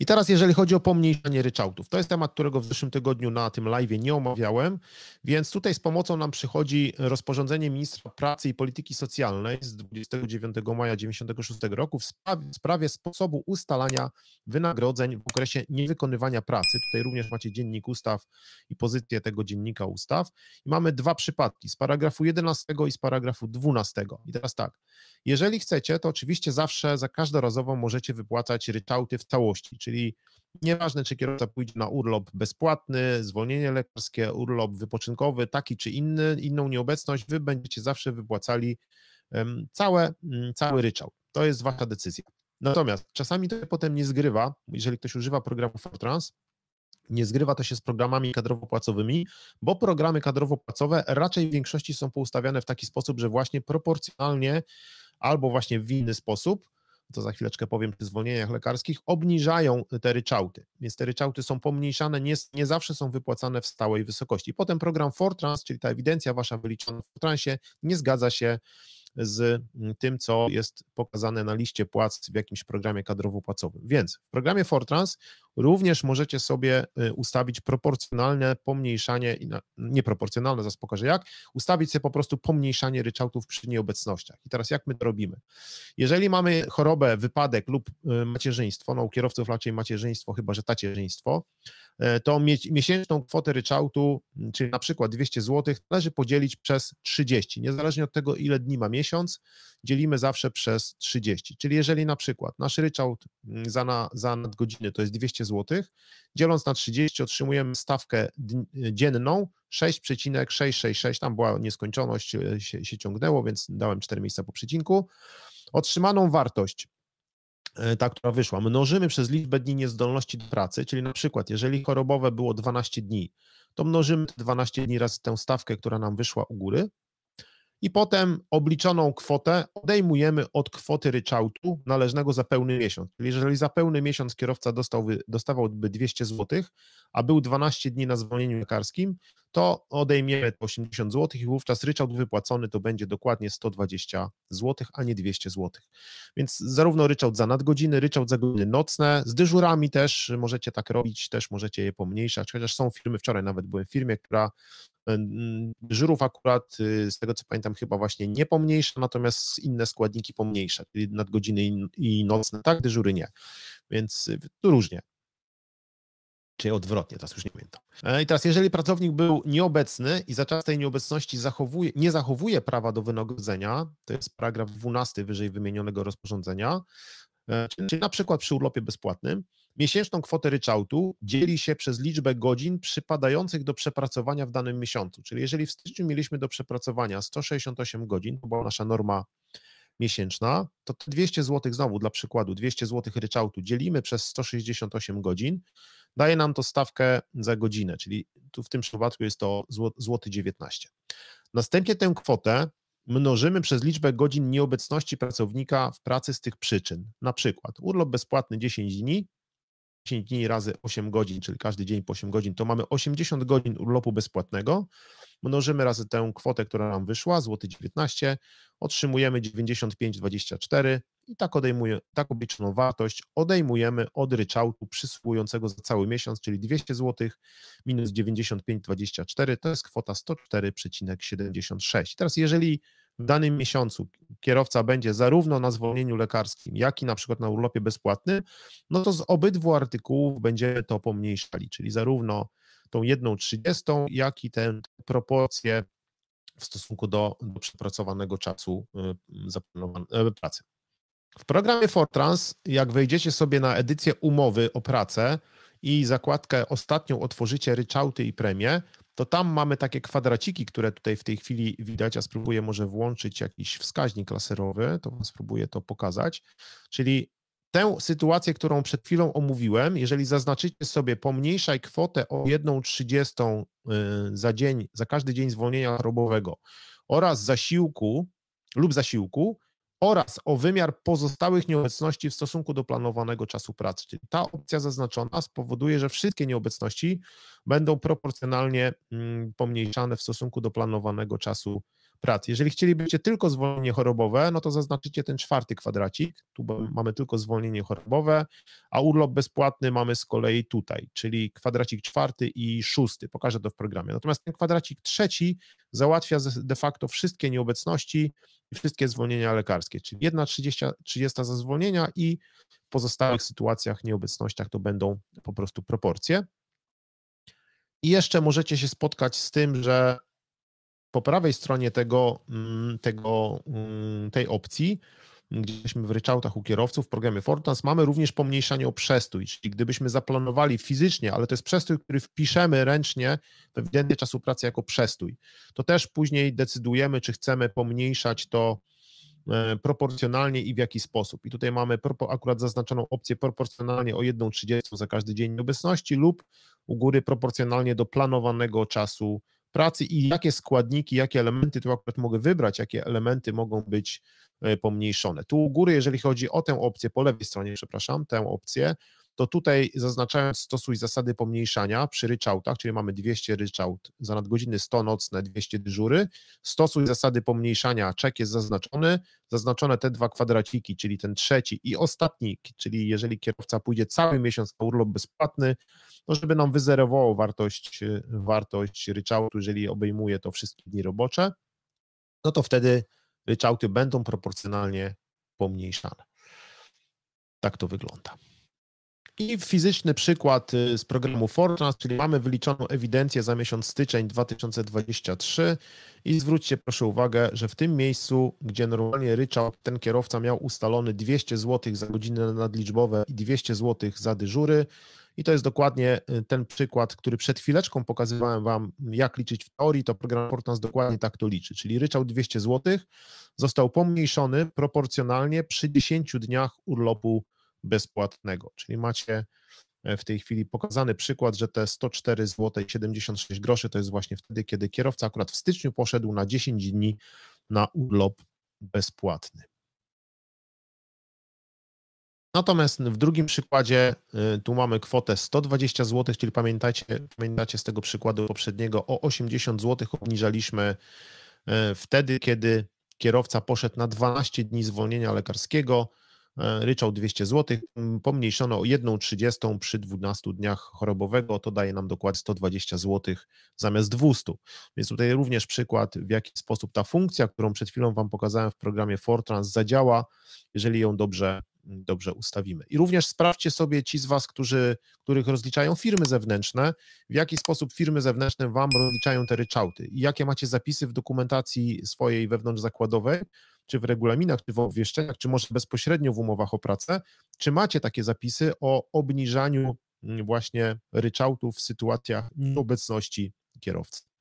I teraz, jeżeli chodzi o pomniejszanie ryczałtów, to jest temat, którego w zeszłym tygodniu na tym live nie omawiałem, więc tutaj z pomocą nam przychodzi rozporządzenie ministra pracy i polityki socjalnej z 29 maja 1996 roku w sprawie, w sprawie sposobu ustalania wynagrodzeń w okresie niewykonywania pracy. Tutaj również macie dziennik ustaw i pozycję tego dziennika ustaw. I mamy dwa przypadki z paragrafu 11 i z paragrafu 12. I teraz tak. Jeżeli chcecie, to oczywiście zawsze za każdorazowo możecie wypłacać ryczałty w całości, czyli nieważne czy kierowca pójdzie na urlop bezpłatny, zwolnienie lekarskie, urlop wypoczynkowy, taki czy inny, inną nieobecność, wy będziecie zawsze wypłacali całe, mm, cały ryczałt. To jest wasza decyzja. Natomiast czasami to potem nie zgrywa, jeżeli ktoś używa programu Fortrans, nie zgrywa to się z programami kadrowo-płacowymi, bo programy kadrowo-płacowe raczej w większości są poustawiane w taki sposób, że właśnie proporcjonalnie albo właśnie w inny sposób, to za chwileczkę powiem przy zwolnieniach lekarskich, obniżają te ryczałty. Więc te ryczałty są pomniejszane, nie, nie zawsze są wypłacane w stałej wysokości. Potem program Fortrans, czyli ta ewidencja wasza wyliczona w Fortransie, nie zgadza się z mm, tym, co jest pokazane na liście płac w jakimś programie kadrowo-płacowym. Więc w programie Fortrans Również możecie sobie y, ustawić proporcjonalne pomniejszanie, nieproporcjonalne, pokażę jak, ustawić sobie po prostu pomniejszanie ryczałtów przy nieobecnościach. I teraz jak my to robimy? Jeżeli mamy chorobę, wypadek lub y, macierzyństwo, no u kierowców raczej macierzyństwo, chyba że tacierzyństwo, y, to miesięczną kwotę ryczałtu, czyli na przykład 200 zł, należy podzielić przez 30. Niezależnie od tego, ile dni ma miesiąc, dzielimy zawsze przez 30. Czyli jeżeli na przykład nasz ryczałt za, na, za nadgodziny to jest 200 200 zł. Dzieląc na 30 otrzymujemy stawkę e, dzienną 6,666, tam była nieskończoność, e, się, się ciągnęło, więc dałem 4 miejsca po przecinku. Otrzymaną wartość e, ta, która wyszła, mnożymy przez liczbę dni niezdolności do pracy, czyli na przykład, jeżeli chorobowe było 12 dni, to mnożymy 12 dni razy tę stawkę, która nam wyszła u góry, i potem obliczoną kwotę odejmujemy od kwoty ryczałtu należnego za pełny miesiąc. Czyli jeżeli za pełny miesiąc kierowca dostałby, dostawałby 200 zł, a był 12 dni na zwolnieniu lekarskim, to odejmiemy 80 zł i wówczas ryczałt wypłacony to będzie dokładnie 120 zł, a nie 200 zł. Więc zarówno ryczałt za nadgodziny, ryczałt za godziny nocne, z dyżurami też możecie tak robić, też możecie je pomniejszać, chociaż są firmy, wczoraj nawet byłem w firmie, która żurów akurat, y, z tego co pamiętam, chyba właśnie nie pomniejsza, natomiast inne składniki pomniejsza, czyli nadgodziny i nocne, tak, dyżury nie. Więc y, tu różnie. Czy odwrotnie, teraz już nie pamiętam. E, I teraz, jeżeli pracownik był nieobecny i za czas tej nieobecności zachowuje, nie zachowuje prawa do wynagrodzenia, to jest paragraf 12 wyżej wymienionego rozporządzenia, e, czyli na przykład przy urlopie bezpłatnym, Miesięczną kwotę ryczałtu dzieli się przez liczbę godzin przypadających do przepracowania w danym miesiącu. Czyli jeżeli w styczniu mieliśmy do przepracowania 168 godzin, to była nasza norma miesięczna, to 200 zł, znowu dla przykładu, 200 zł ryczałtu dzielimy przez 168 godzin, daje nam to stawkę za godzinę, czyli tu w tym przypadku jest to złoty 19. Następnie tę kwotę mnożymy przez liczbę godzin nieobecności pracownika w pracy z tych przyczyn, na przykład urlop bezpłatny 10 dni, 10 dni razy 8 godzin, czyli każdy dzień po 8 godzin, to mamy 80 godzin urlopu bezpłatnego. Mnożymy razy tę kwotę, która nam wyszła, złoty 19, otrzymujemy 95,24 i tak, odejmuje, tak obliczoną wartość odejmujemy od ryczałtu przysługującego za cały miesiąc, czyli 200 zł minus 95,24 to jest kwota 104,76. Teraz jeżeli w danym miesiącu kierowca będzie zarówno na zwolnieniu lekarskim, jak i na przykład na urlopie bezpłatnym, no to z obydwu artykułów będziemy to pomniejszali, czyli zarówno tą jedną trzydziestą, jak i tę proporcję w stosunku do, do przepracowanego czasu y, y, pracy. W programie Fortrans, jak wejdziecie sobie na edycję umowy o pracę i zakładkę ostatnią otworzycie ryczałty i premie, to tam mamy takie kwadraciki, które tutaj w tej chwili widać, a spróbuję może włączyć jakiś wskaźnik laserowy, to spróbuję to pokazać. Czyli tę sytuację, którą przed chwilą omówiłem, jeżeli zaznaczycie sobie pomniejszaj kwotę o 1,30 y, za dzień, za każdy dzień zwolnienia chorobowego oraz zasiłku lub zasiłku, oraz o wymiar pozostałych nieobecności w stosunku do planowanego czasu pracy. Czyli ta opcja zaznaczona spowoduje, że wszystkie nieobecności będą proporcjonalnie mm, pomniejszane w stosunku do planowanego czasu pracy pracy. Jeżeli chcielibyście tylko zwolnienie chorobowe, no to zaznaczycie ten czwarty kwadracik, tu mhm. mamy tylko zwolnienie chorobowe, a urlop bezpłatny mamy z kolei tutaj, czyli kwadracik czwarty i szósty, pokażę to w programie. Natomiast ten kwadracik trzeci załatwia de facto wszystkie nieobecności i wszystkie zwolnienia lekarskie, czyli 1,30 30 za zwolnienia i w pozostałych sytuacjach, nieobecnościach to będą po prostu proporcje. I jeszcze możecie się spotkać z tym, że po prawej stronie tego, mm, tego, mm, tej opcji, gdzieśmy w ryczałtach u kierowców, programy Fortans, mamy również pomniejszanie o przestój, czyli gdybyśmy zaplanowali fizycznie, ale to jest przestój, który wpiszemy ręcznie w ewidencję czasu pracy jako przestój, to też później decydujemy, czy chcemy pomniejszać to e, proporcjonalnie i w jaki sposób. I tutaj mamy akurat zaznaczoną opcję proporcjonalnie o 1,30 za każdy dzień nieobecności lub u góry proporcjonalnie do planowanego czasu pracy i jakie składniki, jakie elementy tu akurat mogę wybrać, jakie elementy mogą być e, pomniejszone. Tu u góry, jeżeli chodzi o tę opcję, po lewej stronie, przepraszam, tę opcję, to tutaj zaznaczając stosuj zasady pomniejszania przy ryczałtach, czyli mamy 200 ryczałt za nadgodziny 100 nocne, 200 dyżury, stosuj zasady pomniejszania, czek jest zaznaczony, zaznaczone te dwa kwadraciki, czyli ten trzeci i ostatni, czyli jeżeli kierowca pójdzie cały miesiąc na urlop bezpłatny, to no żeby nam wyzerowało wartość, wartość ryczałtu, jeżeli obejmuje to wszystkie dni robocze, no to wtedy ryczałty będą proporcjonalnie pomniejszane. Tak to wygląda. I fizyczny przykład y, z programu Fortrans, czyli mamy wyliczoną ewidencję za miesiąc styczeń 2023 i zwróćcie proszę uwagę, że w tym miejscu, gdzie normalnie ryczał, ten kierowca miał ustalony 200 zł za godziny nadliczbowe i 200 zł za dyżury, i to jest dokładnie y, ten przykład, który przed chwileczką pokazywałem Wam, jak liczyć w teorii, to program Fortnite dokładnie tak to liczy, czyli ryczałt 200 zł został pomniejszony proporcjonalnie przy 10 dniach urlopu bezpłatnego. Czyli macie e, w tej chwili pokazany przykład, że te 104 zł 76 groszy to jest właśnie wtedy, kiedy kierowca akurat w styczniu poszedł na 10 dni na urlop bezpłatny. Natomiast w drugim przykładzie e, tu mamy kwotę 120 zł, czyli pamiętacie, pamiętacie z tego przykładu poprzedniego o 80 zł obniżaliśmy e, wtedy, kiedy kierowca poszedł na 12 dni zwolnienia lekarskiego E, ryczał 200 zł, pomniejszono o 1,30 przy 12 dniach chorobowego, to daje nam dokładnie 120 zł zamiast 200. Więc tutaj również przykład, w jaki sposób ta funkcja, którą przed chwilą Wam pokazałem w programie Fortran zadziała, jeżeli ją dobrze dobrze ustawimy. I również sprawdźcie sobie ci z Was, którzy, których rozliczają firmy zewnętrzne, w jaki sposób firmy zewnętrzne Wam rozliczają te ryczałty i jakie macie zapisy w dokumentacji swojej wewnątrz zakładowej, czy w regulaminach, czy w obwieszczeniach, czy może bezpośrednio w umowach o pracę, czy macie takie zapisy o obniżaniu mm, właśnie ryczałtu w sytuacjach nieobecności kierowcy?